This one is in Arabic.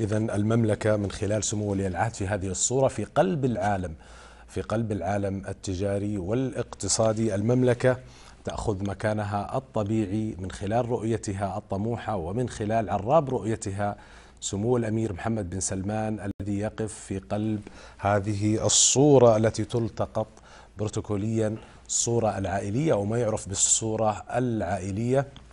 إذا المملكة من خلال سمو ولي العهد في هذه الصورة في قلب العالم في قلب العالم التجاري والاقتصادي المملكة تأخذ مكانها الطبيعي من خلال رؤيتها الطموحة ومن خلال عراب رؤيتها سمو الأمير محمد بن سلمان الذي يقف في قلب هذه الصورة التي تلتقط بروتوكوليا الصورة العائلية وما يعرف بالصورة العائلية